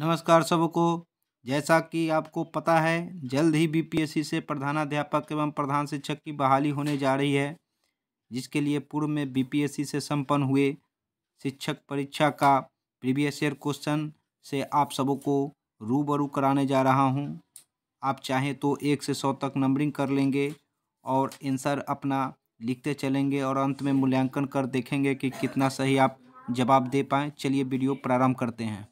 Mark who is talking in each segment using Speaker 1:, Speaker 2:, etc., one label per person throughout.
Speaker 1: नमस्कार सबको जैसा कि आपको पता है जल्द ही बीपीएससी से प्रधानाध्यापक एवं प्रधान शिक्षक की बहाली होने जा रही है जिसके लिए पूर्व में बीपीएससी से संपन्न हुए शिक्षक परीक्षा का प्रीवियस ईयर क्वेश्चन से आप सबको रूबरू कराने जा रहा हूं आप चाहें तो एक से सौ तक नंबरिंग कर लेंगे और एंसर अपना लिखते चलेंगे और अंत में मूल्यांकन कर देखेंगे कि कितना सही आप जवाब दे पाएँ चलिए वीडियो प्रारंभ करते हैं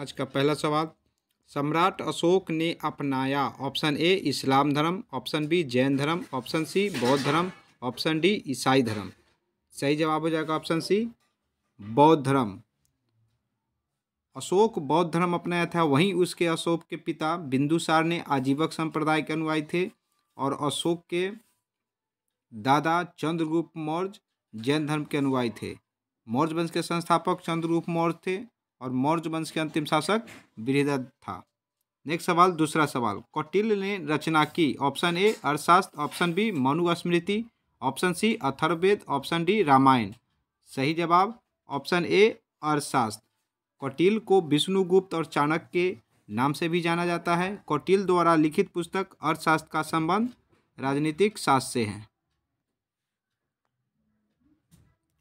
Speaker 1: आज का पहला सवाल सम्राट अशोक ने अपनाया ऑप्शन ए इस्लाम धर्म ऑप्शन बी जैन धर्म ऑप्शन सी बौद्ध धर्म ऑप्शन डी ईसाई धर्म सही जवाब हो जाएगा ऑप्शन सी बौद्ध धर्म अशोक बौद्ध धर्म अपनाया था वहीं उसके अशोक के पिता बिंदुसार ने आजीवक संप्रदाय के अनुयायी थे और अशोक के दादा चंद्रगुप्त मौर्य जैन धर्म के अनुयायी थे मौर्य वंश के संस्थापक चंद्रगुप्त मौर्य थे और मौर्य वंश के अंतिम शासक बृहदत्त था नेक्स्ट सवाल दूसरा सवाल कौटिल्य ने रचना की option A Arthashastra option B Manusmriti option C Atharveda option D Ramayana सही जवाब ऑप्शन ए अर्थशास्त्र कौटिल को विष्णुगुप्त और चाणक्य के नाम से भी जाना जाता है कौटिल द्वारा लिखित पुस्तक अर्थशास्त्र का संबंध राजनीतिक शास्त्र से है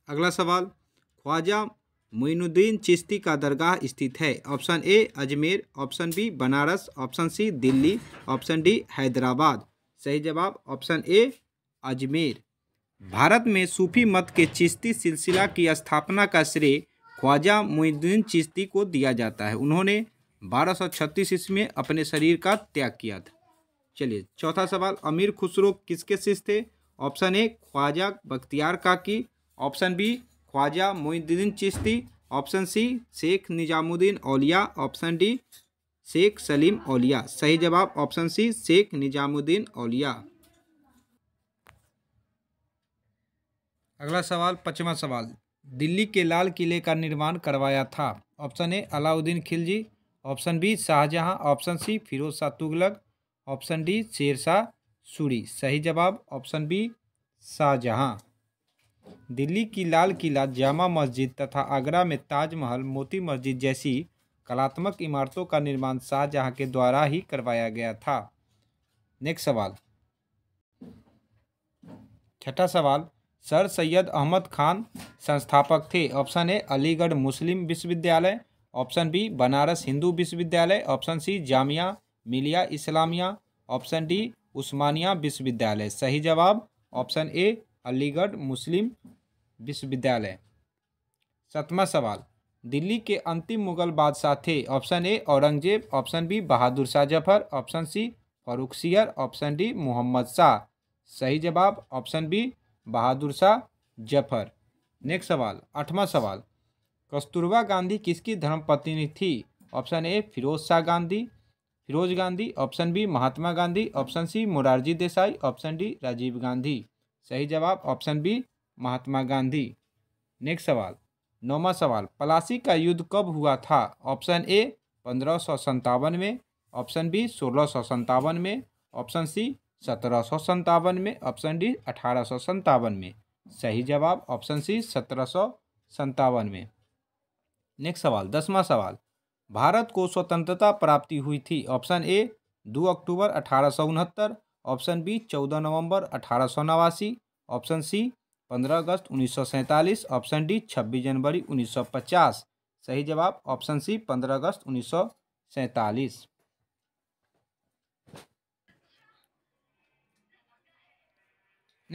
Speaker 1: अगला सवाल ख्वाजा मुइनुद्दीन चिश्ती का दरगाह स्थित है option A Ajmer option B Banaras option C Delhi option D Hyderabad सही जवाब ऑप्शन ए अजमेर भारत में सूफी मत के चिश्ती सिलसिला की स्थापना का श्रेय ख्वाजा मुइनुद्दीन चिश्ती को दिया जाता है उन्होंने 1236 ईस्वी में अपने शरीर का त्याग किया था चलिए चौथा सवाल अमीर खुसरो किसके शिष्य थे ऑप्शन ए Khwaja Bakhtiyar Kaki option B Khwaja Mohiuddin Chishti option C Sheikh Nizamuddin Auliya option D Sheikh Salim ओलिया सही जवाब ऑप्शन सी शेख निजामुद्दीन ओलिया अगला सवाल पचवा सवाल दिल्ली के लाल किले का निर्माण करवाया था option A Alauddin Khilji option B Shahjahan option C Firoz Shah Tughlaq option D Shershah Suri सही जवाब ऑप्शन बी शाहजहां दिल्ली की लाल किला जामा मस्जिद तथा आगरा में ताजमहल मोती मस्जिद जैसी कलात्मक इमारतों का निर्माण शाहजहाँ के द्वारा ही करवाया गया था नेक्स्ट सवाल छठा सवाल सर सैयद अहमद खान संस्थापक थे ऑप्शन ए अलीगढ़ मुस्लिम विश्वविद्यालय ऑप्शन बी बनारस हिंदू विश्वविद्यालय ऑप्शन सी जामिया मिलिया इस्लामिया ऑप्शन डी उस्मानिया विश्वविद्यालय सही जवाब ऑप्शन ए अलीगढ़ मुस्लिम विश्वविद्यालय सतवा सवाल दिल्ली के अंतिम मुगल बादशाह थे option A Aurangzeb option B Bahadur Shah Zafar option C Farrukh Siyar option D Mohammad Shah सही जवाब option B Bahadur Shah Zafar next सवाल आठवां सवाल कस्तूरबा गांधी किसकी धर्मपत्नी थी option A Firoz Shah Gandhi Firoz Gandhi option B Mahatma Gandhi option C Morarji Desai option D Rajiv Gandhi सही जवाब option B Mahatma Gandhi next सवाल नौवा सवाल पलासी का युद्ध कब हुआ था ऑप्शन ए पंद्रह सौ में ऑप्शन बी सोलह सौ संतावन में ऑप्शन सी सत्रह सौ संतावन में ऑप्शन डी अठारह सौ संतावन में सही जवाब ऑप्शन सी सत्रह सौ संतावन में नेक्स्ट सवाल दसवां सवाल भारत को स्वतंत्रता प्राप्ति हुई थी ऑप्शन ए दो अक्टूबर अठारह सौ उनहत्तर ऑप्शन बी चौदह नवंबर अठारह सौ नवासी ऑप्शन सी पंद्रह अगस्त उन्नीस सौ सैंतालीस ऑप्शन डी छब्बीस जनवरी उन्नीस सौ पचास सही जवाब ऑप्शन सी पंद्रह अगस्त उन्नीस सौ सैंतालीस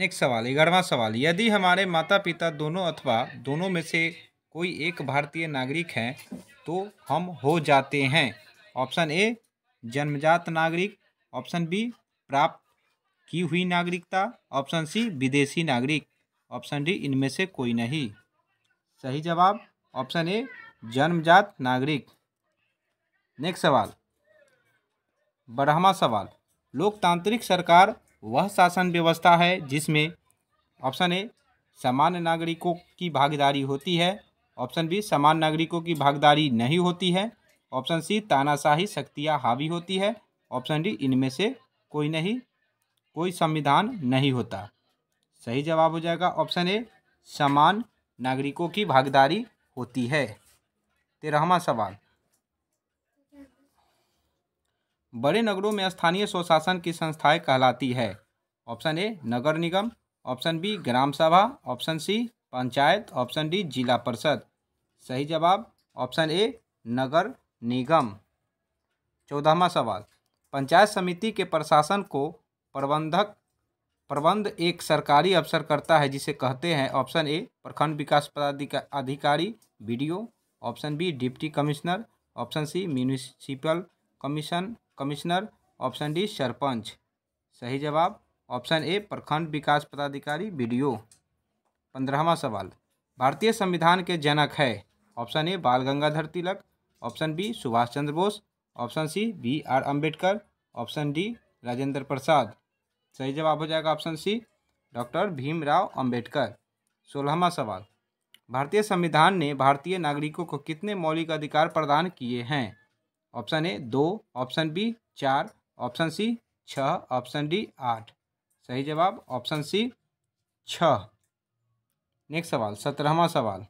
Speaker 1: नेक्स्ट सवाल ग्यारहवा सवाल यदि हमारे माता पिता दोनों अथवा दोनों में से कोई एक भारतीय नागरिक हैं तो हम हो जाते हैं ऑप्शन ए जन्मजात नागरिक ऑप्शन बी प्राप्त की हुई नागरिकता ऑप्शन सी विदेशी नागरिक ऑप्शन डी इनमें से कोई नहीं सही जवाब ऑप्शन ए जन्मजात नागरिक नेक्स्ट सवाल बढ़मा सवाल लोकतांत्रिक सरकार वह शासन व्यवस्था है जिसमें ऑप्शन ए सामान्य नागरिकों की भागीदारी होती है ऑप्शन बी समान नागरिकों की भागीदारी नहीं होती है ऑप्शन सी तानाशाही शक्तियाँ हावी होती है ऑप्शन डी इनमें से कोई नहीं कोई संविधान नहीं होता सही जवाब हो जाएगा ऑप्शन ए समान नागरिकों की भागीदारी होती है तेरहवा सवाल बड़े नगरों में स्थानीय स्वशासन की संस्थाएं कहलाती है ऑप्शन ए नगर निगम ऑप्शन बी ग्राम सभा option C panchayat option D जिला परिषद सही जवाब ऑप्शन ए नगर निगम चौदहवा सवाल पंचायत समिति के प्रशासन को प्रबंधक प्रबंध एक सरकारी अफसर करता है जिसे कहते हैं ऑप्शन ए प्रखंड विकास पदाधिकारी B option B deputy commissioner option C municipal commission commissioner option D sarpanch सही जवाब ऑप्शन ए प्रखंड विकास पदाधिकारी बी पंद्रहवा सवाल भारतीय संविधान के जनक है option A Bal Gangadhar Tilak option B Subhash Chandra Bose option C B R Ambedkar option D Rajendra Prasad सही जवाब हो जाएगा option C doctor Bhimrao Ambedkar सोलहवा सवाल भारतीय संविधान ने भारतीय नागरिकों को कितने मौलिक अधिकार प्रदान किए हैं ऑप्शन ए दो ऑप्शन बी चार ऑप्शन सी छः ऑप्शन डी आठ सही जवाब ऑप्शन सी छः नेक्स्ट सवाल सत्रहवा सवाल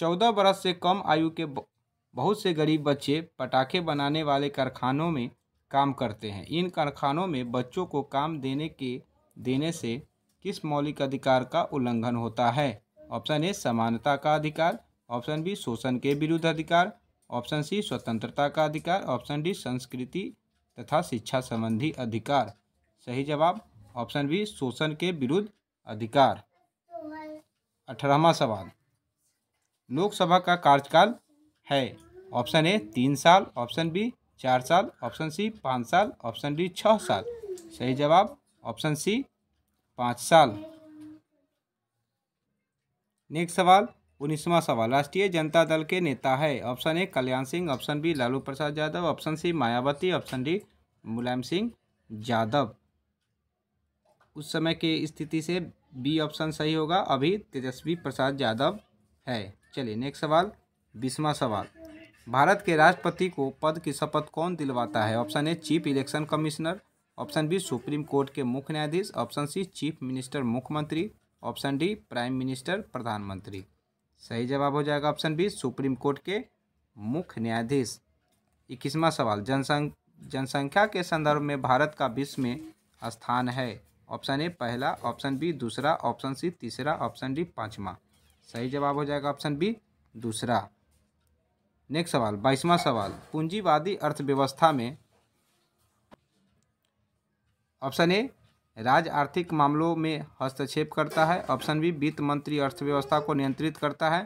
Speaker 1: चौदह बरस से कम आयु के बहुत से गरीब बच्चे पटाखे बनाने वाले कारखानों में काम करते हैं इन कारखानों में बच्चों को काम देने के देने से किस मौलिक अधिकार का उल्लंघन होता है ऑप्शन ए समानता का अधिकार ऑप्शन बी शोषण के विरुद्ध अधिकार ऑप्शन सी स्वतंत्रता का अधिकार ऑप्शन डी संस्कृति तथा शिक्षा संबंधी अधिकार सही जवाब ऑप्शन बी शोषण के विरुद्ध अधिकार अठारहवा सवाल लोकसभा का कार्यकाल है ऑप्शन ए तीन साल ऑप्शन बी चार साल ऑप्शन सी पाँच साल ऑप्शन डी छः साल सही जवाब ऑप्शन सी पाँच साल नेक्स्ट सवाल उन्नीसवां सवाल राष्ट्रीय जनता दल के नेता है option A Kalyan Singh option B Lalu Prasad Yadav option C Mayawati option D Mulayam Singh Yadav उस समय की स्थिति से बी ऑप्शन सही होगा अभी तेजस्वी प्रसाद यादव है चलिए नेक्स्ट सवाल बीसवा सवाल भारत के राष्ट्रपति को पद की शपथ कौन दिलवाता है option A chief election commissioner option B supreme court के मुख्य न्यायाधीश ऑप्शन सी चीफ मिनिस्टर मुख्यमंत्री ऑप्शन डी प्राइम मिनिस्टर प्रधानमंत्री सही जवाब हो जाएगा ऑप्शन बी सुप्रीम कोर्ट के मुख्य न्यायाधीश इक्कीसवां सवाल जनसंख जनसंख्या के संदर्भ में भारत का विश्व में स्थान है ऑप्शन ए पहला ऑप्शन बी दूसरा ऑप्शन सी तीसरा ऑप्शन डी पाँचवा सही जवाब हो जाएगा ऑप्शन बी दूसरा नेक्स्ट सवाल बाईसवां सवाल पूंजीवादी अर्थव्यवस्था में ऑप्शन ए राज्य आर्थिक मामलों में हस्तक्षेप करता है ऑप्शन बी वित्त मंत्री अर्थव्यवस्था को नियंत्रित करता है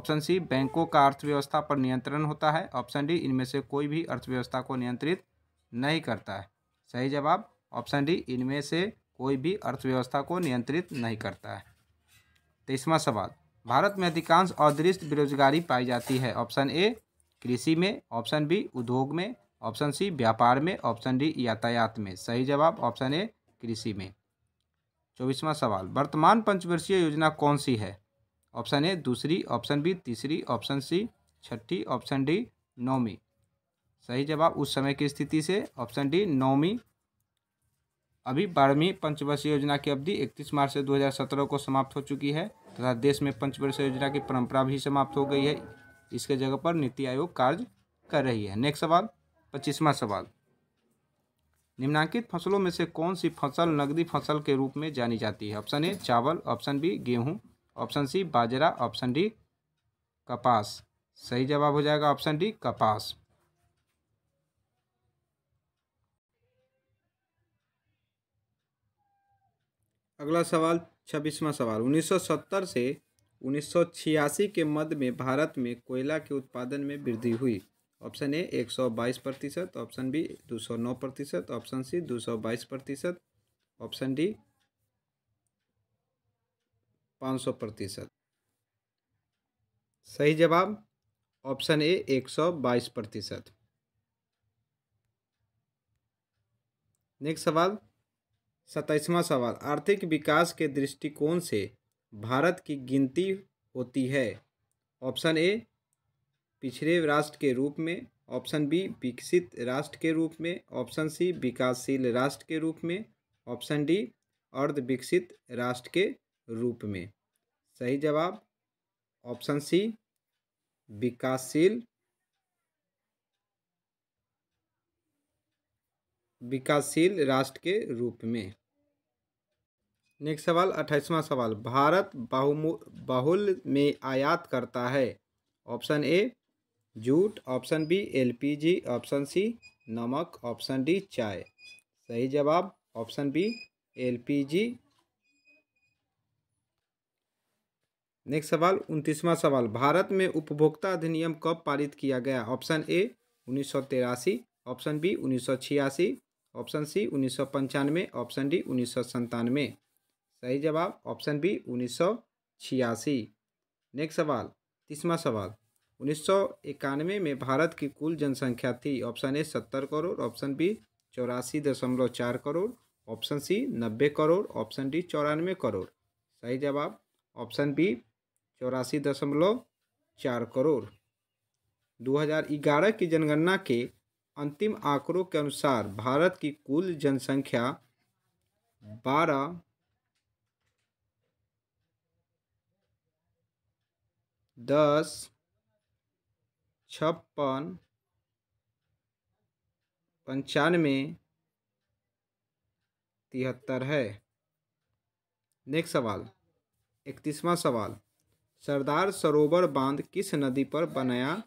Speaker 1: ऑप्शन सी बैंकों का अर्थव्यवस्था पर नियंत्रण होता है ऑप्शन डी इनमें से कोई भी अर्थव्यवस्था को नियंत्रित नहीं करता है सही जवाब ऑप्शन डी इनमें से कोई भी अर्थव्यवस्था को नियंत्रित नहीं करता है तेईसवा सवाल भारत में अधिकांश अदृश्य बेरोजगारी पाई जाती है ऑप्शन ए कृषि में ऑप्शन बी उद्योग में ऑप्शन सी व्यापार में ऑप्शन डी यातायात में सही जवाब ऑप्शन ए कृषि में चौबीसवां सवाल वर्तमान पंचवर्षीय योजना कौन सी है ऑप्शन ए दूसरी ऑप्शन बी तीसरी ऑप्शन सी छठी ऑप्शन डी नौमी सही जवाब उस समय की स्थिति से ऑप्शन डी नौमी अभी बारहवीं पंचवर्षीय योजना की अवधि 31 मार्च से 2017 को समाप्त हो चुकी है तथा देश में पंचवर्षीय योजना की परंपरा भी समाप्त हो गई है इसके जगह पर नीति आयोग कार्य कर रही है नेक्स्ट सवाल पच्चीसवा सवाल निम्नांकित फसलों में से कौन सी फसल नकदी फसल के रूप में जानी जाती है ऑप्शन ए चावल ऑप्शन बी गेहूं ऑप्शन सी बाजरा ऑप्शन डी कपास सही जवाब हो जाएगा ऑप्शन डी कपास अगला सवाल छब्बीसवा सवाल 1970 से 1986 के मध्य में भारत में कोयला के उत्पादन में वृद्धि हुई ऑप्शन ए 122 प्रतिशत ऑप्शन बी 209 प्रतिशत ऑप्शन सी 222 प्रतिशत ऑप्शन डी 500 प्रतिशत सही जवाब ऑप्शन ए 122 प्रतिशत नेक्स्ट सवाल सताइसवा सवाल आर्थिक विकास के दृष्टिकोण से भारत की गिनती होती है ऑप्शन ए पिछड़े राष्ट्र के रूप में ऑप्शन बी विकसित राष्ट्र के रूप में ऑप्शन सी विकासशील राष्ट्र के रूप में ऑप्शन डी अर्ध विकसित राष्ट्र के रूप में सही जवाब ऑप्शन सी विकासशील विकासशील राष्ट्र के रूप में नेक्स्ट सवाल अट्ठाईसवां सवाल भारत बहुमु बहुल में आयात करता है option A jute option B LPG option C नमक ऑप्शन डी चाय सही जवाब ऑप्शन बी एलपीजी नेक्स्ट सवाल उनतीसवां सवाल भारत में उपभोक्ता अधिनियम कब पारित किया गया ऑप्शन ए उन्नीस ऑप्शन बी उन्नीस ऑप्शन सी उन्नीस ऑप्शन डी उन्नीस सही जवाब ऑप्शन बी उन्नीस नेक्स्ट सवाल तीसवा सवाल उन्नीस में भारत की कुल जनसंख्या थी ऑप्शन ए सत्तर करोड़ ऑप्शन बी चौरासी दशमलव चार करोड़ ऑप्शन सी नब्बे करोड़ ऑप्शन डी चौरानवे करोड़ सही जवाब ऑप्शन बी चौरासी दशमलव चार करोड़ 2011 की जनगणना के अंतिम आंकड़ों के अनुसार भारत की कुल जनसंख्या बारह दस छप्पन पंचानवे तिहत्तर है नेक्स्ट सवाल इकतीसवा सवाल सरदार सरोवर बांध किस नदी पर बनाया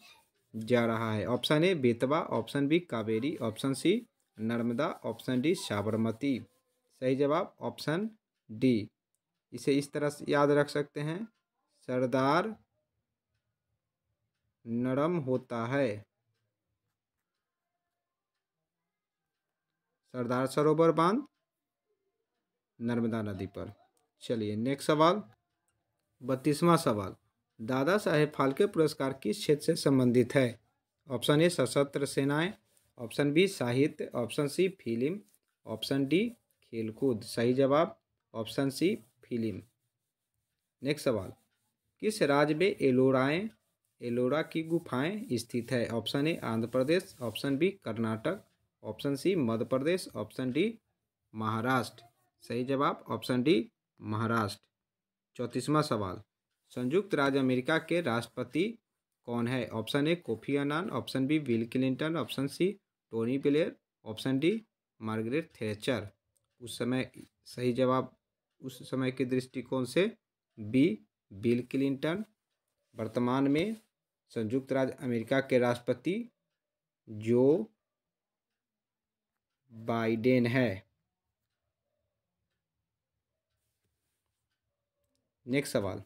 Speaker 1: जा रहा है option A Betwa option B Kaveri option C Narmada option D Sabarmati सही जवाब ऑप्शन डी इसे इस तरह से याद रख सकते हैं सरदार नरम होता है सरदार सरोवर बांध नर्मदा नदी पर चलिए नेक्स्ट सवाल बत्तीसवां सवाल दादा साहेब फाल्के पुरस्कार किस क्षेत्र से संबंधित है ऑप्शन ए सशस्त्र सेनाएं ऑप्शन बी साहित्य option C film option D खेलकूद सही जवाब ऑप्शन सी फिल्म नेक्स्ट सवाल किस राज्य में एलोराएं एलोरा की गुफाएं स्थित है option A Andhra Pradesh option B Karnataka option C Madhya Pradesh option D Maharashtra सही जवाब ऑप्शन डी महाराष्ट्र चौंतीसवा सवाल संयुक्त राज्य अमेरिका के राष्ट्रपति कौन है option A Kofi Annan option B Bill Clinton option C Tony Blair option D Margaret Thatcher उस समय सही जवाब उस समय के दृष्टिकोण से बी बिल क्लिंटन वर्तमान में संयुक्त राज्य अमेरिका के राष्ट्रपति जो बाइडेन है नेक्स्ट सवाल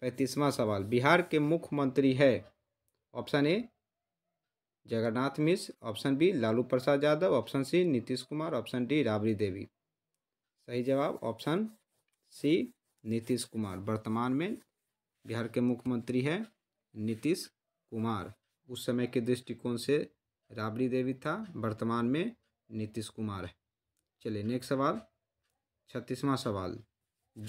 Speaker 1: पैंतीसवा सवाल बिहार के मुख्यमंत्री है option A Jagannath Mishra option B Lalu Prasad Yadav option C Nitish Kumar option D Rabri Devi सही जवाब ऑप्शन सी नीतीश कुमार वर्तमान में बिहार के मुख्यमंत्री है नीतीश कुमार उस समय के दृष्टिकोण से राबड़ी देवी था वर्तमान में नीतीश कुमार है चलिए नेक्स्ट सवाल छत्तीसवां सवाल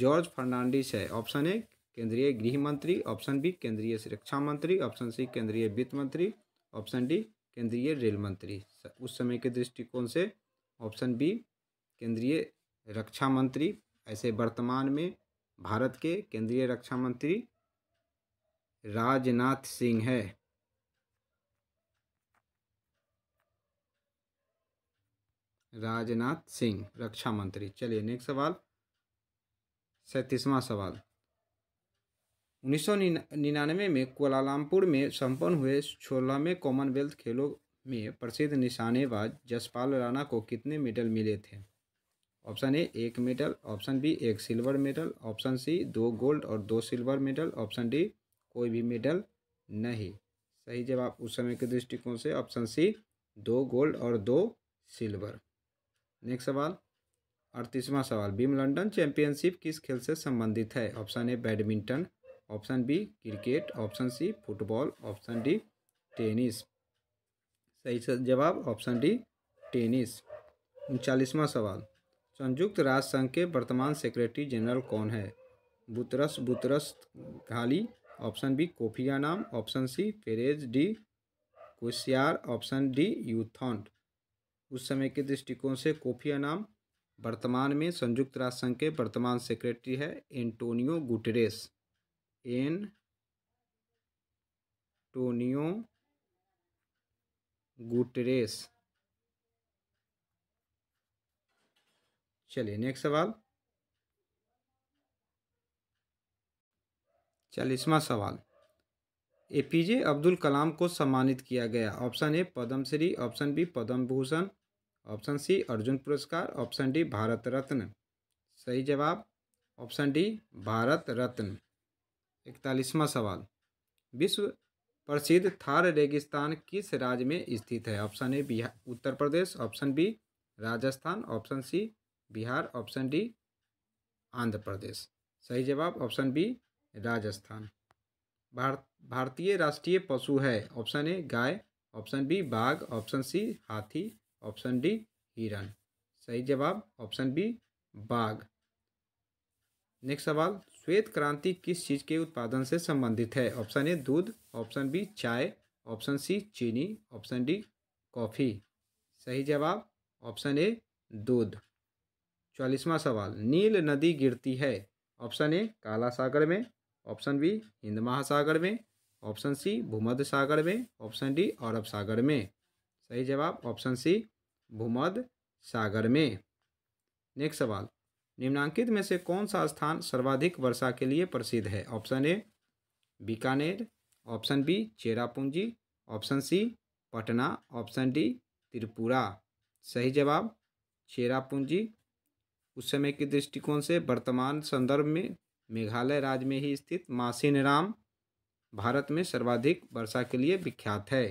Speaker 1: जॉर्ज फर्नांडिस है ऑप्शन ए केंद्रीय गृह मंत्री ऑप्शन बी केंद्रीय सुरक्षा मंत्री ऑप्शन सी केंद्रीय वित्त मंत्री ऑप्शन डी केंद्रीय रेल मंत्री उस समय के दृष्टिकोण से ऑप्शन बी केंद्रीय रक्षा मंत्री ऐसे वर्तमान में भारत के केंद्रीय रक्षा मंत्री राजनाथ सिंह है राजनाथ सिंह रक्षा मंत्री चलिए नेक्स्ट सवाल सैंतीसवां सवाल उन्नीस सौ निन्यानवे में कोलालामपुर में संपन्न हुए सोलहवें कॉमनवेल्थ खेलों में प्रसिद्ध निशानेबाज जसपाल राणा को कितने मेडल मिले थे ऑप्शन ए एक मेडल ऑप्शन बी एक सिल्वर मेडल ऑप्शन सी दो गोल्ड और दो सिल्वर मेडल ऑप्शन डी कोई भी मेडल नहीं सही जवाब उस समय के दृष्टिकोण से ऑप्शन सी दो गोल्ड और दो सिल्वर नेक्स्ट सवाल अड़तीसवां सवाल बीम लंडन चैंपियनशिप किस खेल से संबंधित है option A badminton option B cricket option C football option D tennis सही जवाब ऑप्शन डी टेनिस उनचालीसवां सवाल संयुक्त राष्ट्र संघ के वर्तमान सेक्रेटरी जनरल कौन है Boutros Boutros Ghali option B Kofi नाम option C Perez de Cuellar option D U Thant उस समय के दृष्टिकोण से कोफी अनाम वर्तमान में संयुक्त राष्ट्र संघ के वर्तमान सेक्रेटरी है Antonio Guterres Antonio Guterres चलिए नेक्स्ट सवाल चालीसवा सवाल ए पी जे अब्दुल कलाम को सम्मानित किया गया option A Padmashri option B Padma Bhushan option C Arjun Puraskar option D Bharat Ratna सही जवाब ऑप्शन डी भारत रत्न इकतालीसवा सवाल विश्व प्रसिद्ध थार रेगिस्तान किस राज्य में स्थित है option A Bihar Uttar Pradesh option B Rajasthan option C Bihar option D Andhra Pradesh सही जवाब ऑप्शन बी राजस्थान भारत भारतीय राष्ट्रीय पशु है ऑप्शन ए गाय ऑप्शन बी बाघ ऑप्शन सी हाथी ऑप्शन डी हिरण सही जवाब ऑप्शन बी बाघ नेक्स्ट सवाल श्वेत क्रांति किस चीज़ के उत्पादन से संबंधित है ऑप्शन ए दूध ऑप्शन बी चाय ऑप्शन सी चीनी ऑप्शन डी कॉफ़ी सही जवाब ऑप्शन ए दूध चालीसवा सवाल नील नदी गिरती है ऑप्शन ए काला सागर में ऑप्शन बी हिंद महासागर में ऑप्शन सी भूमध्य सागर में ऑप्शन डी अरब सागर में सही जवाब ऑप्शन सी भूमध्य सागर में नेक्स्ट सवाल निम्नांकित में से कौन सा स्थान सर्वाधिक वर्षा के लिए प्रसिद्ध है option A Bikaner option B Cherrapunji option C Patna option D Tripura सही जवाब चेरापूंजी उस समय के दृष्टिकोण से वर्तमान संदर्भ में मेघालय राज्य में ही स्थित राम भारत में सर्वाधिक वर्षा के लिए विख्यात है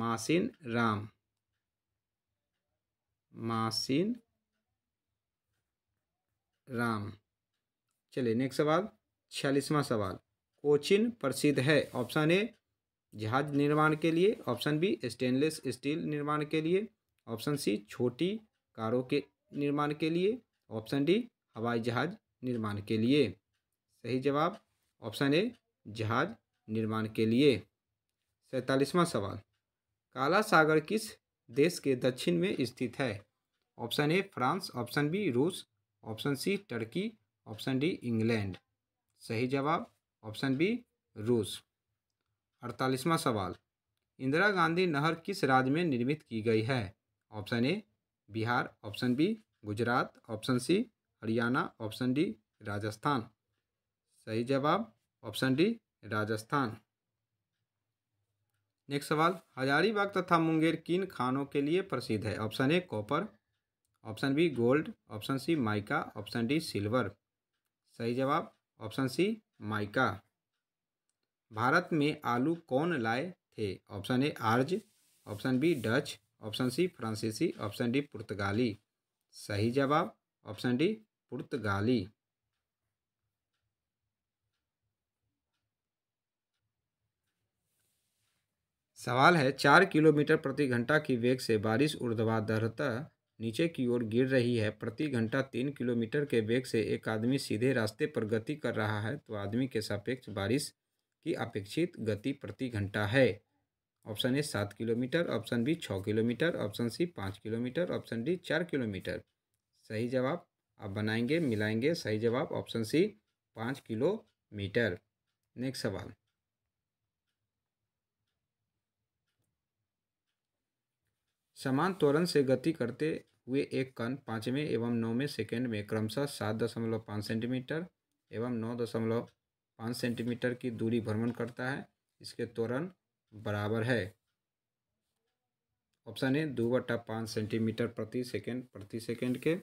Speaker 1: मासिन राम मासिन राम चलिए नेक्स्ट सवाल छियालीसवा सवाल कोचिन प्रसिद्ध है ऑप्शन ए जहाज निर्माण के लिए ऑप्शन बी स्टेनलेस स्टील निर्माण के लिए ऑप्शन सी छोटी कारों के निर्माण के लिए ऑप्शन डी हवाई जहाज निर्माण के लिए सही जवाब ऑप्शन ए जहाज निर्माण के लिए सैतालीसवां सवाल काला सागर किस देश के दक्षिण में स्थित है option A France option B रूस option C Turkey option D England सही जवाब ऑप्शन बी रूस अड़तालीसवां सवाल इंदिरा गांधी नहर किस राज्य में निर्मित की गई है option A Bihar option B Gujarat option C Haryana option D Rajasthan सही जवाब ऑप्शन डी राजस्थान नेक्स्ट सवाल हजारीबाग तथा मुंगेर किन खानों के लिए प्रसिद्ध है option A copper option B gold option C mica option D silver सही जवाब ऑप्शन सी माइका भारत में आलू कौन लाए थे ऑप्शन ए आर्ज option B Dutch option C फ्रांसीसी ऑप्शन डी पुर्तगाली सही जवाब ऑप्शन डी पुर्तगाली सवाल है चार किलोमीटर प्रति घंटा की वेग से बारिश ऊर्ध्वाधरता नीचे की ओर गिर रही है प्रति घंटा तीन किलोमीटर के वेग से एक आदमी सीधे रास्ते पर गति कर रहा है तो आदमी के सापेक्ष बारिश की अपेक्षित गति प्रति घंटा है ऑप्शन ए सात किलोमीटर ऑप्शन बी छः किलोमीटर ऑप्शन सी पाँच किलोमीटर ऑप्शन डी चार किलोमीटर सही जवाब आप बनाएंगे मिलाएंगे सही जवाब ऑप्शन सी पाँच किलोमीटर नेक्स्ट सवाल समान त्वरण से गति करते हुए एक कण पाँचवें एवं नौवें सेकेंड में क्रमशः सात दशमलव पाँच सेंटीमीटर एवं नौ दशमलव पाँच सेंटीमीटर की दूरी भ्रमण करता है इसके त्वरण बराबर है ऑप्शन ए दो बटा पाँच सेंटीमीटर प्रति सेकेंड प्रति सेकेंड के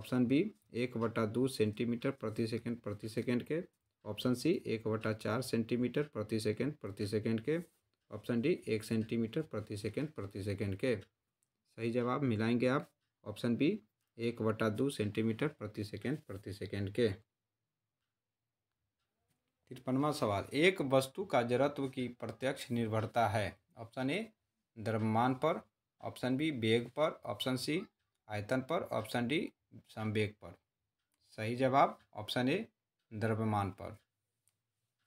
Speaker 1: ऑप्शन बी एक बटा दो सेंटीमीटर प्रति सेकेंड प्रति सेकेंड के ऑप्शन सी एक बटा चार सेंटीमीटर प्रति सेकेंड प्रति सेकेंड के ऑप्शन डी एक सेंटीमीटर प्रति सेकेंड प्रति सेकेंड के सही जवाब मिलाएंगे आप ऑप्शन बी एक बटा दो सेंटीमीटर प्रति सेकेंड प्रति सेकेंड के तिरपनवा सवाल एक वस्तु का जड़त्व की प्रत्यक्ष निर्भरता है ऑप्शन ए द्रव्यमान पर ऑप्शन बी वेग पर ऑप्शन सी आयतन पर ऑप्शन डी संवेग पर सही जवाब ऑप्शन ए द्रव्यमान पर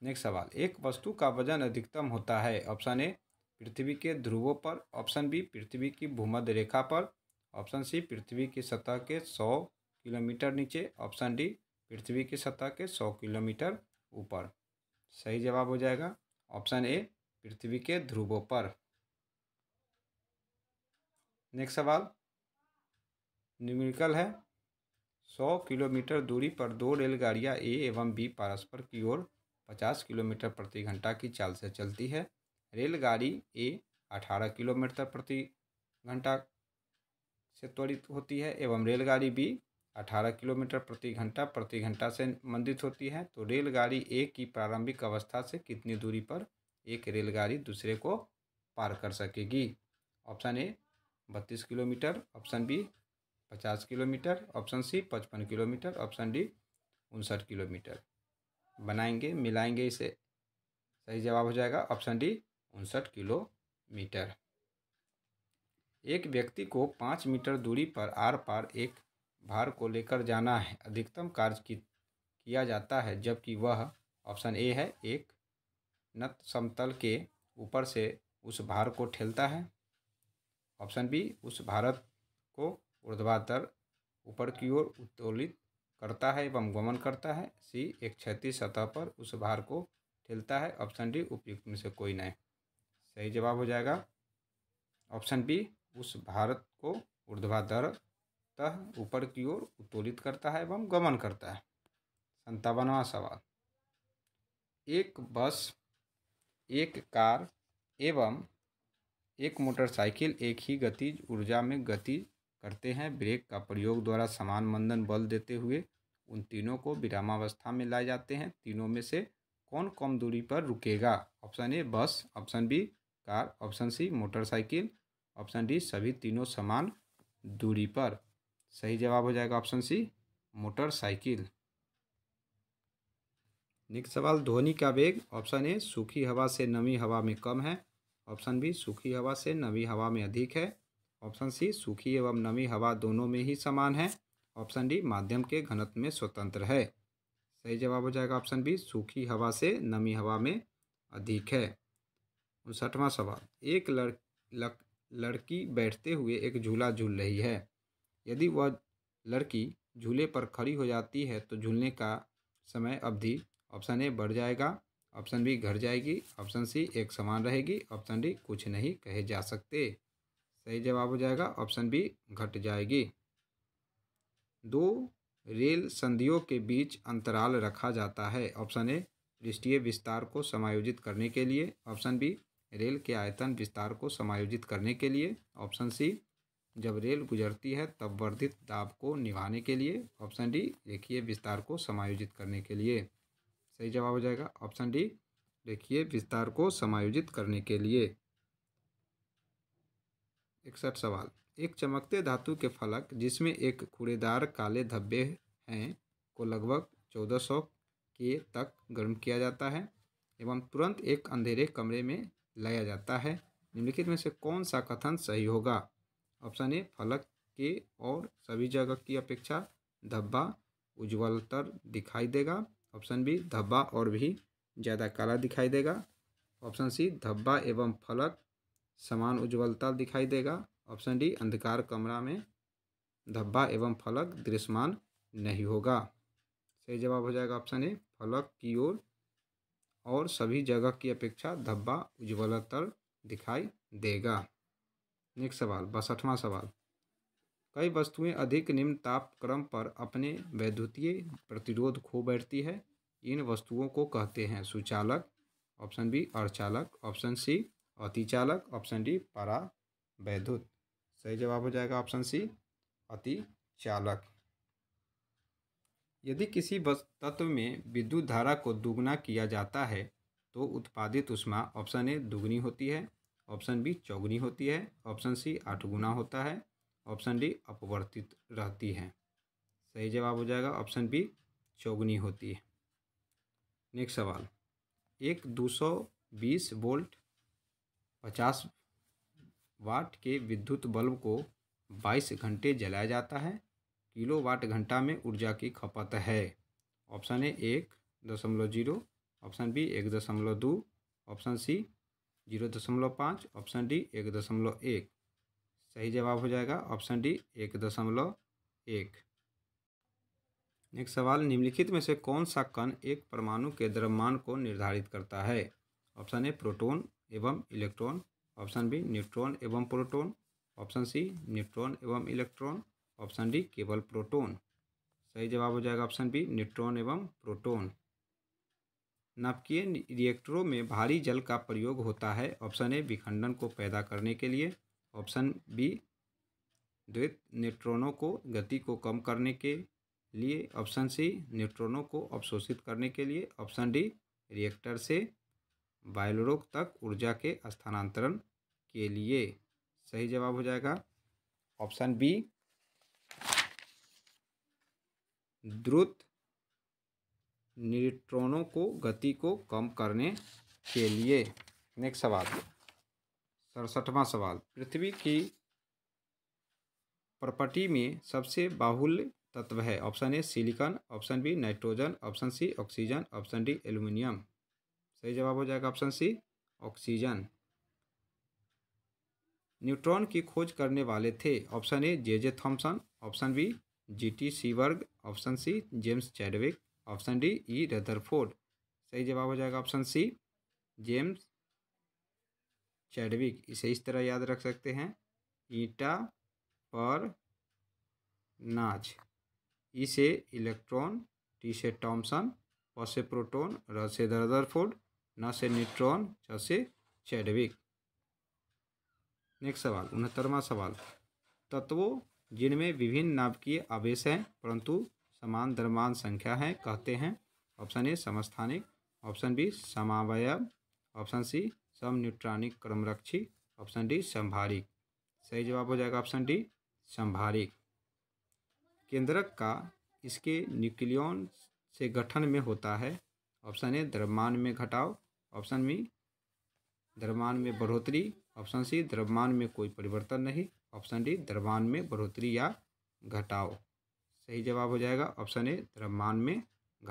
Speaker 1: नेक्स्ट सवाल एक वस्तु का वजन अधिकतम होता है ऑप्शन ए पृथ्वी के ध्रुवों पर ऑप्शन बी पृथ्वी की भूमध्य रेखा पर ऑप्शन सी पृथ्वी की सतह के सौ किलोमीटर नीचे ऑप्शन डी पृथ्वी की सतह के सौ किलोमीटर ऊपर सही जवाब हो जाएगा ऑप्शन ए पृथ्वी के ध्रुवों पर नेक्स्ट सवाल न्यूमेरिकल है सौ किलोमीटर दूरी पर दो रेलगाड़ियाँ ए एवं बी परस्पर की ओर पचास किलोमीटर प्रति घंटा की चाल से चलती है रेलगाड़ी ए 18 किलोमीटर प्रति घंटा से त्वरित होती है एवं रेलगाड़ी बी 18 किलोमीटर प्रति घंटा प्रति घंटा से मंदित होती है तो रेलगाड़ी ए की प्रारंभिक अवस्था से कितनी दूरी पर एक रेलगाड़ी दूसरे को पार कर सकेगी ऑप्शन ए बत्तीस किलोमीटर ऑप्शन बी पचास किलोमीटर ऑप्शन सी पचपन किलोमीटर ऑप्शन डी उनसठ किलोमीटर बनाएंगे मिलाएंगे इसे सही जवाब हो जाएगा ऑप्शन डी उनसठ किलोमीटर एक व्यक्ति को पाँच मीटर दूरी पर आर पार एक भार को लेकर जाना है अधिकतम कार्य की, किया जाता है जबकि वह ऑप्शन ए है एक नत समतल के ऊपर से उस भार को ठेलता है ऑप्शन बी उस भारत को ऊर्ध्वाधर ऊपर की ओर उत्तोलित करता है एवं गमन करता है सी एक क्षैतिज सतह पर उस भार को ठेलता है ऑप्शन डी उपयुक्त में से कोई नहीं सही जवाब हो जाएगा ऑप्शन बी उस भारत को ऊर्ध्वाधर तह ऊपर की ओर उत्तोलित करता है एवं गमन करता है संतावनवा सवाल एक बस एक कार एवं एक मोटरसाइकिल एक ही गतिज ऊर्जा में गति करते हैं ब्रेक का प्रयोग द्वारा समान मंदन बल देते हुए उन तीनों को विरामावस्था में लाए जाते हैं तीनों में से कौन कम दूरी पर रुकेगा option A bus option B car option C motorcycle option D सभी तीनों समान दूरी पर सही जवाब हो जाएगा ऑप्शन सी मोटरसाइकिल नेक्स्ट सवाल ध्वनि का वेग ऑप्शन ए सूखी हवा से नमी हवा में कम है ऑप्शन बी सूखी हवा से नमी हवा में अधिक है ऑप्शन सी सूखी एवं नमी हवा दोनों में ही समान है ऑप्शन डी माध्यम के घनत्व में स्वतंत्र है सही जवाब हो जाएगा ऑप्शन बी सूखी हवा से नमी हवा में अधिक है उनसठवां सवाल एक लड़, लड़ लड़की बैठते हुए एक झूला झूल रही है यदि वह लड़की झूले पर खड़ी हो जाती है तो झूलने का समय अवधि ऑप्शन ए बढ़ जाएगा ऑप्शन बी घट जाएगी ऑप्शन सी एक समान रहेगी ऑप्शन डी कुछ नहीं कहे जा सकते सही जवाब हो जाएगा ऑप्शन बी घट जाएगी दो रेल संधियों के बीच अंतराल रखा जाता है ऑप्शन ए पृष्ठीय विस्तार को समायोजित करने के लिए ऑप्शन बी रेल के आयतन विस्तार को समायोजित करने के लिए ऑप्शन सी जब रेल गुजरती है तब वर्धित दाब को निभाने के लिए ऑप्शन डी रेखीय विस्तार को समायोजित करने के लिए सही जवाब हो जाएगा ऑप्शन डी रेखीय विस्तार को समायोजित करने के लिए इकसठ सवाल एक चमकते धातु के फलक जिसमें एक कूड़ेदार काले धब्बे हैं को लगभग चौदह सौ के तक गर्म किया जाता है एवं तुरंत एक अंधेरे कमरे में लाया जाता है निम्नलिखित में से कौन सा कथन सही होगा ऑप्शन ए फलक के और सभी जगह की अपेक्षा धब्बा उज्ज्वलतर दिखाई देगा ऑप्शन बी धब्बा और भी ज़्यादा काला दिखाई देगा ऑप्शन सी धब्बा एवं फलक समान उज्ज्वलता दिखाई देगा ऑप्शन डी अंधकार कमरा में धब्बा एवं फलक दृश्यमान नहीं होगा सही जवाब हो जाएगा ऑप्शन ए फलक की ओर और सभी जगह की अपेक्षा धब्बा उज्ज्वलतर दिखाई देगा नेक्स्ट सवाल बसठवां सवाल कई वस्तुएं अधिक निम्न ताप क्रम पर अपने वैद्युतीय प्रतिरोध खो बैठती है इन वस्तुओं को कहते हैं सुचालक ऑप्शन बी अर्चालक ऑप्शन सी अतिचालक ऑप्शन डी परा वैद्युत सही जवाब हो जाएगा ऑप्शन सी अति चालक यदि किसी तत्व में विद्युत धारा को दुगना किया जाता है तो उत्पादित उष्मा ऑप्शन ए दुगनी होती है ऑप्शन बी चौगुनी होती है ऑप्शन सी आठ गुना होता है ऑप्शन डी अपवर्तित रहती है सही जवाब हो जाएगा ऑप्शन बी चौगुनी होती है नेक्स्ट सवाल एक दो सौ बीस वोल्ट पचास वाट के विद्युत बल्ब को बाईस घंटे जलाया जाता है किलो वाट घंटा में ऊर्जा की खपत है ऑप्शन ए एक दशमलव जीरो ऑप्शन बी एक दशमलव दो ऑप्शन सी जीरो दशमलव पाँच ऑप्शन डी एक दशमलव एक सही जवाब हो जाएगा ऑप्शन डी एक दशमलव एक नेक्स्ट सवाल निम्नलिखित में से कौन सा कण एक परमाणु के द्रव्यमान को निर्धारित करता है ऑप्शन ए प्रोटोन एवं इलेक्ट्रॉन ऑप्शन बी न्यूट्रॉन एवं प्रोटोन ऑप्शन सी न्यूट्रॉन एवं इलेक्ट्रॉन ऑप्शन डी केवल प्रोटोन सही जवाब हो जाएगा ऑप्शन बी न्यूट्रॉन एवं प्रोटोन नवकीय रिएक्टरों में भारी जल का प्रयोग होता है ऑप्शन ए विखंडन को पैदा करने के लिए ऑप्शन बी द्वित न्यूट्रॉनों को गति को कम करने के लिए ऑप्शन सी न्यूट्रॉनों को अवशोषित करने के लिए ऑप्शन डी रिएक्टर से बायलोरोग तक ऊर्जा के स्थानांतरण के लिए सही जवाब हो जाएगा ऑप्शन बी द्रुत न्यूट्रॉनों को गति को कम करने के लिए नेक्स्ट सवाल सड़सठवा सवाल पृथ्वी की प्रॉपर्टी में सबसे बाहुल्य तत्व है option A silicon option B nitrogen option C oxygen option D aluminium सही जवाब हो जाएगा ऑप्शन सी ऑक्सीजन न्यूट्रॉन की खोज करने वाले थे option A J J Thomson option B G T Seaborg option C James Chadwick option D E e Rutherford सही जवाब हो जाएगा ऑप्शन सी जेम्स चैडविक इसे इस तरह याद रख सकते हैं ईटा पर नाच ई से इलेक्ट्रॉन टी से टॉमसन प से प्रोटोन र से रदरफोर्ड न से न्यूट्रॉन छ से चैडविक नेक्स्ट सवाल उनहत्तरवा सवाल तत्वों जिनमें विभिन्न नाभिकीय आवेश हैं परंतु समान द्रव्यमान संख्या है कहते हैं ऑप्शन ए समस्थानिक ऑप्शन बी समावय ऑप्शन सी समन्यूट्रॉनिक क्रमरक्षी ऑप्शन डी संभारिक सही जवाब हो जाएगा ऑप्शन डी संभारिक केंद्रक का इसके न्यूक्लियन से गठन में होता है ऑप्शन ए द्रव्यमान में घटाव ऑप्शन बी द्रव्यमान में बढ़ोतरी ऑप्शन सी द्रव्यमान में कोई परिवर्तन नहीं ऑप्शन डी द्रव्यमान में बढ़ोतरी या घटाव सही जवाब हो जाएगा ऑप्शन ए द्रव्यमान में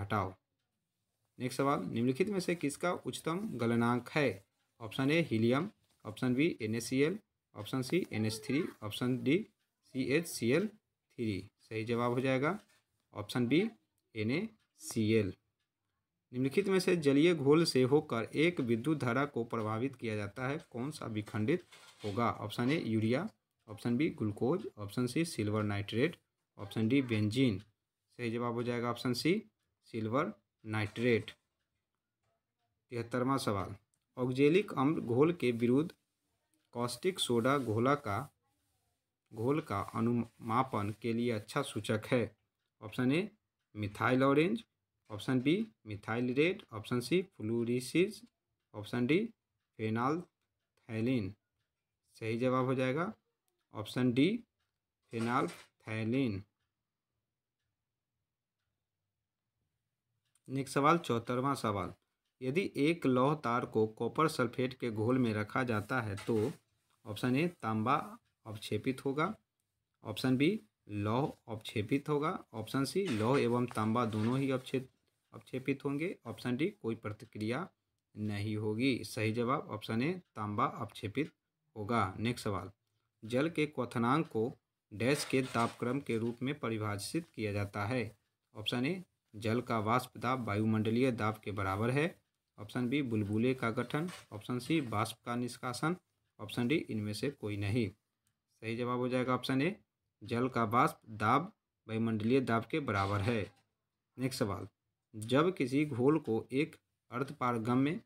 Speaker 1: घटाव नेक्स्ट सवाल निम्नलिखित में से किसका उच्चतम गलनांक है option A helium option B N option C N three option D C H C L three सही जवाब हो जाएगा option B N A C L निम्नलिखित में से जलीय घोल से होकर एक विद्युत धारा को प्रभावित किया जाता है कौन सा विखंडित होगा option A urea option B glucose option C silver nitrate option D benzene सही जवाब हो जाएगा ऑप्शन सी सिल्वर नाइट्रेट तिहत्तरवा सवाल ऑक्जेलिक अम्ल घोल के विरुद्ध कॉस्टिक सोडा घोला का घोल का अनुमापन के लिए अच्छा सूचक है option A methyl orange option B methyl red option C fluorescein option D phenolphthalein सही जवाब हो जाएगा ऑप्शन डी थैलिन नेक्स्ट सवाल चौहत्तरवा सवाल यदि एक लौह तार को कॉपर सल्फेट के घोल में रखा जाता है तो ऑप्शन ए तांबा अवक्षेपित होगा ऑप्शन बी लौह अवक्षेपित होगा ऑप्शन सी लौह एवं तांबा दोनों ही अवक्षेप अवक्षेपित होंगे ऑप्शन डी कोई प्रतिक्रिया नहीं होगी सही जवाब ऑप्शन ए तांबा अवक्षेपित होगा नेक्स्ट सवाल जल के क्वथनांक को डैश के तापक्रम के रूप में परिभाषित किया जाता है ऑप्शन ए जल का वाष्प दाब वायुमंडलीय दाब के बराबर है ऑप्शन बी बुलबुले का गठन ऑप्शन सी वाष्प का निष्कासन ऑप्शन डी इनमें से कोई नहीं सही जवाब हो जाएगा ऑप्शन ए जल का वाष्प दाब वायुमंडलीय दाब के बराबर है नेक्स्ट सवाल जब किसी घोल को एक अर्धपारगम्य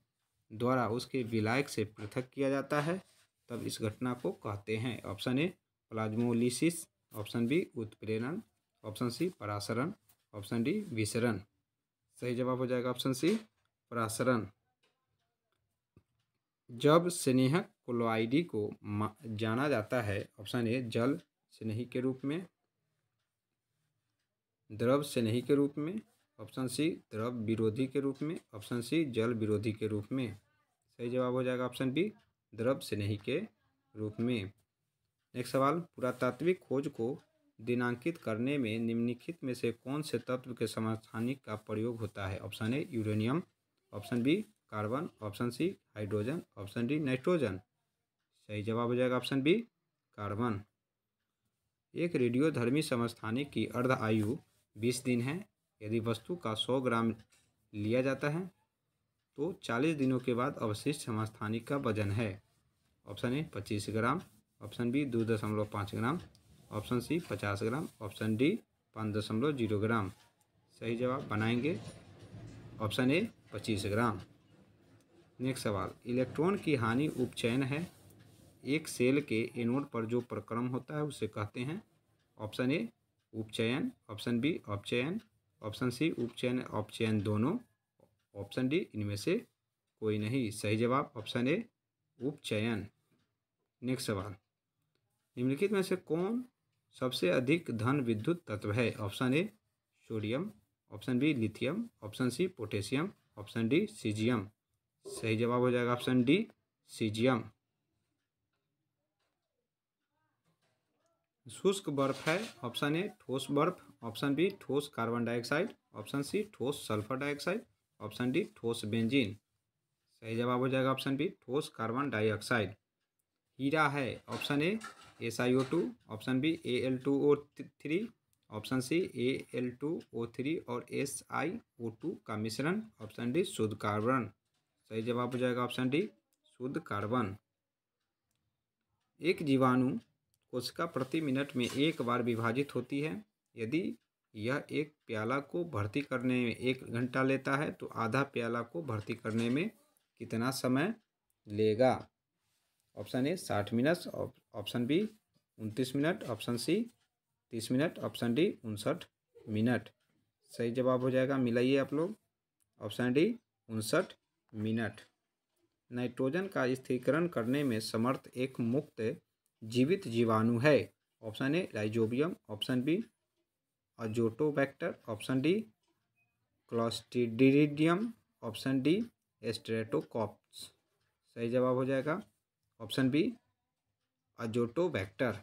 Speaker 1: द्वारा उसके विलायक से पृथक किया जाता है तब इस घटना को कहते हैं option A plasmolysis option B उत्प्रेरण ऑप्शन सी परासरण ऑप्शन डी विसरण सही जवाब हो जाएगा ऑप्शन सी परासरण जब स्नेहक क्लोराइडी को जाना जाता है ऑप्शन ए जल स्नेही के रूप में द्रव स्नेही के रूप में ऑप्शन सी द्रव विरोधी के रूप में ऑप्शन सी जल विरोधी के रूप में सही जवाब हो जाएगा ऑप्शन बी द्रव स्नेही के रूप में नेक्स्ट सवाल पुरातात्विक खोज को दिनांकित करने में निम्नलिखित में से कौन से तत्व के समस्थानिक का प्रयोग होता है option A uranium option B carbon option C hydrogen option D nitrogen सही जवाब हो जाएगा ऑप्शन बी कार्बन एक रेडियोधर्मी समस्थानिक की अर्ध आयु बीस दिन है यदि वस्तु का सौ ग्राम लिया जाता है तो चालीस दिनों के बाद अवशिष्ट समास्थानिक का वजन है ऑप्शन ए पच्चीस ग्राम ऑप्शन बी दो दशमलव पाँच ग्राम ऑप्शन सी पचास ग्राम ऑप्शन डी पाँच दशमलव जीरो ग्राम सही जवाब बनाएंगे ऑप्शन ए पच्चीस ग्राम नेक्स्ट सवाल इलेक्ट्रॉन की हानि उपचयन है एक सेल के एनोड पर जो प्रक्रम होता है उसे कहते हैं ऑप्शन ए उपचयन ऑप्शन बी उपचयन ऑप्शन सी उपचयन ऑप्शन दोनों ऑप्शन डी इनमें से कोई नहीं सही जवाब ऑप्शन ए उपचयन नेक्स्ट सवाल निम्नलिखित में से कौन सबसे अधिक धन विद्युत तत्व है option A sodium option B lithium option C potassium option D caesium सही जवाब हो जाएगा ऑप्शन डी सीजियम शुष्क बर्फ है ऑप्शन ए ठोस बर्फ ऑप्शन बी ठोस कार्बन डाइऑक्साइड ऑप्शन सी ठोस सल्फर डाइऑक्साइड ऑप्शन डी ठोस बेंजीन सही जवाब हो जाएगा ऑप्शन बी ठोस कार्बन डाइऑक्साइड हीरा है option A S I O two option B A L two O three option C A L two O three और एस आई ओ टू का मिश्रण ऑप्शन डी शुद्ध कार्बन सही जवाब हो जाएगा ऑप्शन डी शुद्ध कार्बन एक जीवाणु कोशिका प्रति मिनट में एक बार विभाजित होती है यदि यह एक प्याला को भर्ती करने में एक घंटा लेता है तो आधा प्याला को भर्ती करने में कितना समय लेगा ऑप्शन ए साठ मिनट ऑप्शन बी उनतीस मिनट ऑप्शन सी तीस मिनट ऑप्शन डी उनसठ मिनट सही जवाब हो जाएगा मिलाइए आप लोग ऑप्शन डी उनसठ मिनट नाइट्रोजन का स्थिरीकरण करने में समर्थ एक मुक्त जीवित जीवाणु है option A rhizobium option B azotobacter option D clostridium option D एस्ट्रेटोकॉप्स सही जवाब हो जाएगा ऑप्शन बी अजोटोबैक्टर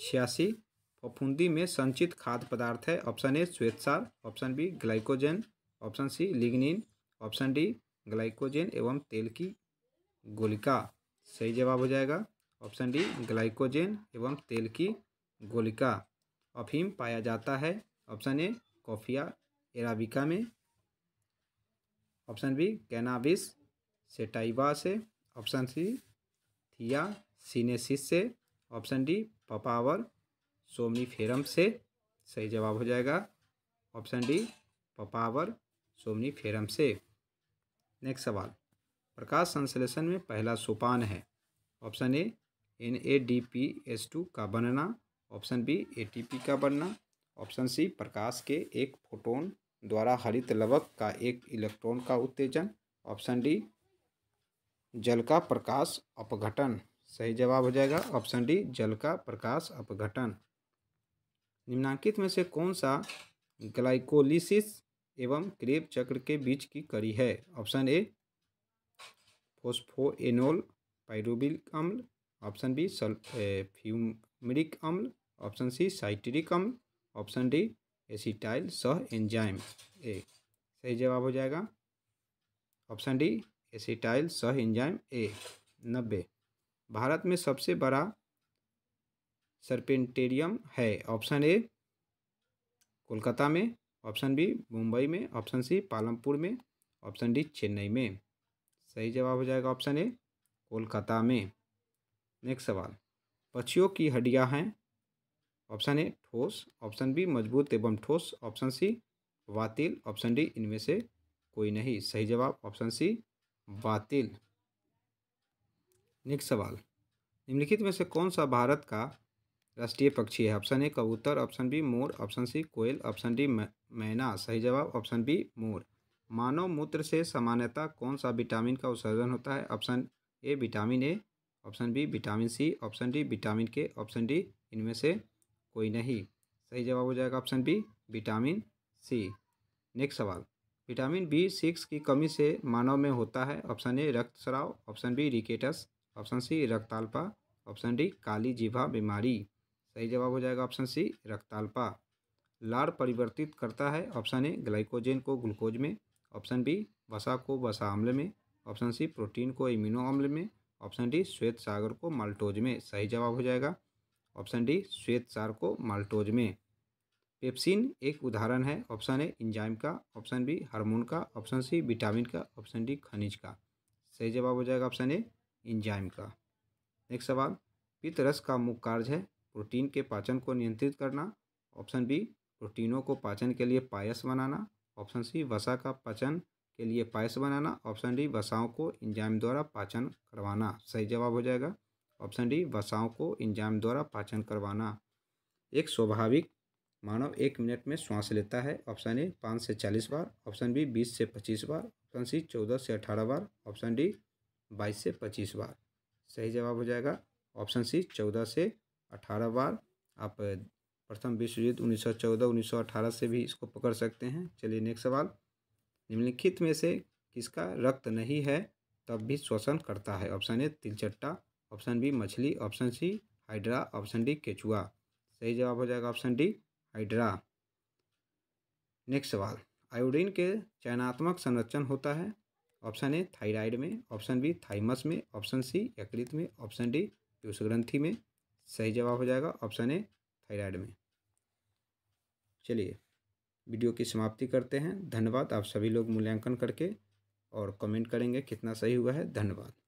Speaker 1: छियासी फफूंदी में संचित खाद्य पदार्थ है ऑप्शन ए श्वेतसार option B glycogen option C lignin option D glycogen एवं तेल की गोलिका सही जवाब हो जाएगा ऑप्शन डी ग्लाइकोजन एवं तेल की गोलिका अफीम पाया जाता है ऑप्शन ए कॉफिया एराबिका में ऑप्शन बी कैनाबिस सेटाइबा से ऑप्शन सी थिया सीनेसिस से ऑप्शन डी पपावर सोमनीफेरम से सही जवाब हो जाएगा ऑप्शन डी पपावर सोमनीफेरम से नेक्स्ट सवाल प्रकाश संश्लेषण में पहला सोपान है option A N A D P S two का बनना ऑप्शन बी एटीपी का बनना ऑप्शन सी प्रकाश के एक फोटोन द्वारा हरित लवक का एक इलेक्ट्रॉन का उत्तेजन ऑप्शन डी जल का प्रकाश अपघटन सही जवाब हो जाएगा ऑप्शन डी जल का प्रकाश अपघटन निम्नांकित में से कौन सा ग्लाइकोलिसिस एवं क्रेब चक्र के बीच की कड़ी है ऑप्शन ए फोस्फोएनोल पायरूबिक अम्ल ऑप्शन बी सल्फ्यूमरिक फ्यूमरिक अम्ल ऑप्शन सी साइट्रिक अम्ल ऑप्शन डी एसिटाइल सह एंजाइम ए सही जवाब हो जाएगा ऑप्शन डी एसिटाइल सह एंजाइम ए नब्बे भारत में सबसे बड़ा सर्पेंटेरियम है ऑप्शन ए कोलकाता में ऑप्शन बी मुंबई में ऑप्शन सी पालमपुर में ऑप्शन डी चेन्नई में सही जवाब हो जाएगा ऑप्शन ए कोलकाता में नेक्स्ट सवाल पक्षियों की हड्डियां हैं ऑप्शन ए ठोस ऑप्शन बी मजबूत एवं ठोस ऑप्शन सी वातिल ऑप्शन डी इनमें से कोई नहीं सही जवाब ऑप्शन सी वातिल नेक्स्ट सवाल निम्नलिखित में से कौन सा भारत का राष्ट्रीय पक्षी है ऑप्शन ए कबूतर ऑप्शन बी मोर ऑप्शन सी कोयल ऑप्शन डी मैना सही जवाब ऑप्शन बी मोर मानव मूत्र से सामान्यतः कौन सा विटामिन का उत्सर्जन होता है option A vitamin A option B vitamin C option D vitamin K option D इनमें से कोई नहीं सही जवाब हो जाएगा option B vitamin C next सवाल विटामिन बी सिक्स की कमी से मानव में होता है ऑप्शन ए रक्त स्राव option B rickets option C रक्ताल्पा ऑप्शन डी काली जीभा बीमारी सही जवाब हो जाएगा ऑप्शन सी रक्ताल्पा लार परिवर्तित करता है ऑप्शन ए ग्लाइकोजन को ग्लूकोज में ऑप्शन बी वसा को वसा अम्ल में ऑप्शन सी प्रोटीन को इम्यूनो अम्ल में ऑप्शन डी श्वेत सागर को माल्टोज में सही जवाब हो जाएगा ऑप्शन डी श्वेत सार को माल्टोज में पेप्सिन एक उदाहरण है ऑप्शन ए इंजाइम का ऑप्शन बी हार्मोन का ऑप्शन सी विटामिन का ऑप्शन डी खनिज का सही जवाब हो जाएगा ऑप्शन ए इंजाइम का नेक्स्ट सवाल पित्त रस का मुख्य कार्य है प्रोटीन के पाचन को नियंत्रित करना ऑप्शन बी प्रोटीनों को पाचन के लिए पायस बनाना ऑप्शन सी वसा का पाचन के लिए पायस बनाना ऑप्शन डी वसाओं को इंजाइम द्वारा पाचन करवाना सही जवाब हो जाएगा ऑप्शन डी वसाओं को इंजाम द्वारा पाचन करवाना एक स्वाभाविक मानव एक मिनट में श्वास लेता है ऑप्शन ए पाँच से चालीस बार ऑप्शन बी बीस से पच्चीस बार ऑप्शन सी चौदह से अठारह बार ऑप्शन डी बाईस से पच्चीस बार सही जवाब हो जाएगा ऑप्शन सी चौदह से अठारह बार आप प्रथम विश्व युद्ध उन्नीस सौ चौदह उन्नीस सौ अठारह से भी इसको पकड़ सकते हैं चलिए नेक्स्ट सवाल निम्नलिखित में से किसका रक्त नहीं है तब भी श्वसन करता है ऑप्शन ए तिलचट्टा ऑप्शन बी मछली option C hydra option D केचुआ सही जवाब हो जाएगा ऑप्शन डी हाइड्रा नेक्स्ट सवाल आयोडीन के चयनात्मक संरक्षण होता है ऑप्शन ए थाइराइड में ऑप्शन बी थाइमस में ऑप्शन सी यकृत में ऑप्शन डी पीयूष ग्रंथि में सही जवाब हो जाएगा ऑप्शन ए थाइराइड में चलिए वीडियो की समाप्ति करते हैं धन्यवाद आप सभी लोग मूल्यांकन करके और कमेंट करेंगे कितना सही हुआ है धन्यवाद